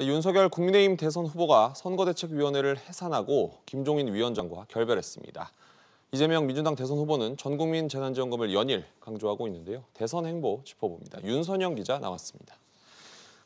윤석열 국민의힘 대선 후보가 선거대책위원회를 해산하고 김종인 위원장과 결별했습니다. 이재명 민주당 대선 후보는 전국민 재난지원금을 연일 강조하고 있는데요. 대선 행보 짚어봅니다. 윤선영 기자 나왔습니다.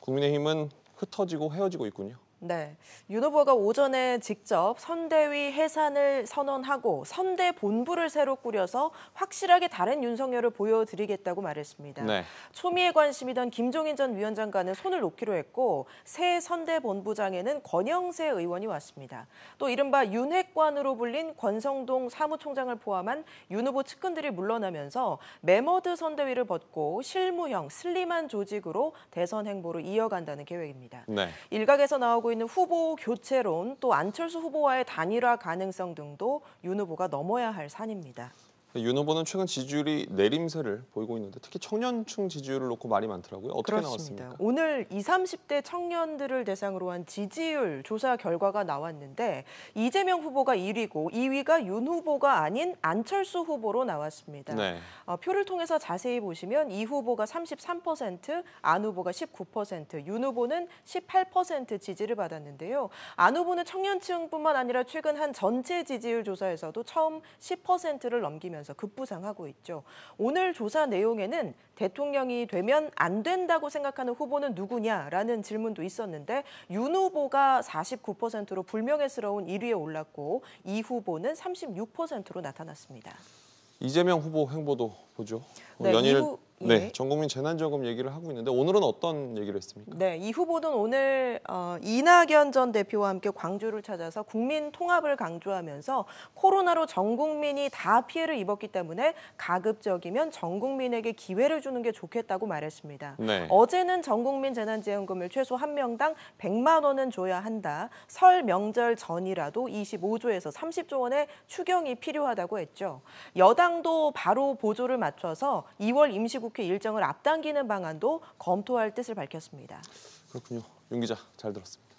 국민의힘은 흩어지고 헤어지고 있군요. 네. 윤 후보가 오전에 직접 선대위 해산을 선언하고 선대 본부를 새로 꾸려서 확실하게 다른 윤석열을 보여드리겠다고 말했습니다. 네. 초미의 관심이던 김종인 전 위원장과는 손을 놓기로 했고 새 선대 본부장에는 권영세 의원이 왔습니다. 또 이른바 윤핵관으로 불린 권성동 사무총장을 포함한 윤 후보 측근들이 물러나면서 메머드 선대위를 벗고 실무형 슬림한 조직으로 대선 행보를 이어간다는 계획입니다. 네. 일각에서 나오고 있는 후보 교체론 또 안철수 후보와의 단일화 가능성 등도 윤 후보가 넘어야 할 산입니다. 윤 후보는 최근 지지율이 내림세를 보이고 있는데 특히 청년층 지지율을 놓고 말이 많더라고요. 어떻게 그렇습니다. 나왔습니까? 오늘 20, 30대 청년들을 대상으로 한 지지율 조사 결과가 나왔는데 이재명 후보가 1위고 2위가 윤 후보가 아닌 안철수 후보로 나왔습니다. 네. 어, 표를 통해서 자세히 보시면 이 후보가 33%, 안 후보가 19%, 윤 후보는 18% 지지를 받았는데요. 안 후보는 청년층뿐만 아니라 최근 한 전체 지지율 조사에서도 처음 10%를 넘기면서 나면서 급부상하고 있죠. 오늘 조사 내용에는 대통령이 되면 안 된다고 생각하는 후보는 누구냐라는 질문도 있었는데 윤 후보가 49%로 불명예스러운 1위에 올랐고 이 후보는 36%로 나타났습니다. 이재명 후보 행보도 보죠. 네, 연일 이후... 네, 네. 전국민 재난지원금 얘기를 하고 있는데 오늘은 어떤 얘기를 했습니까? 네, 이 후보는 오늘 어, 이낙연 전 대표와 함께 광주를 찾아서 국민 통합을 강조하면서 코로나로 전 국민이 다 피해를 입었기 때문에 가급적이면 전 국민에게 기회를 주는 게 좋겠다고 말했습니다. 네. 어제는 전 국민 재난지원금을 최소 한 명당 100만 원은 줘야 한다. 설 명절 전이라도 25조에서 30조 원의 추경이 필요하다고 했죠. 여당도 바로 보조를 맞춰서 2월 임시국 국회 일정을 앞당기는 방안도 검토할 뜻을 밝혔습니다. 그렇군요. 윤 기자 잘 들었습니다.